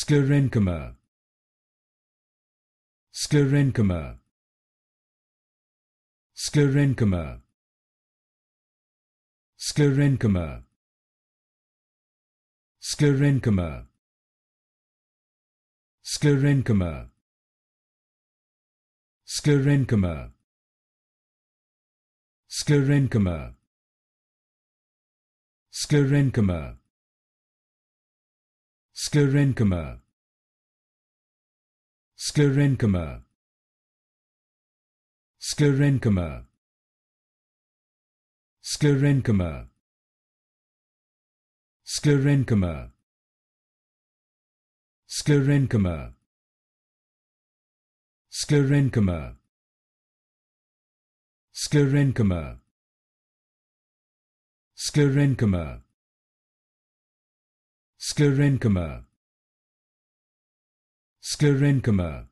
sclerenchyma sclerenchyma sclerenchyma sclerenchyma sclerenchyma sclerenchyma sclerenchyma sclerenchyma sclerenchyma sclerenchyma sclerenchyma sclerenchyma sclerenchyma sclerenchyma sclerenchyma sclerenchyma sclerenchyma sclerenchyma Sclerenchyma. Sclerenchyma.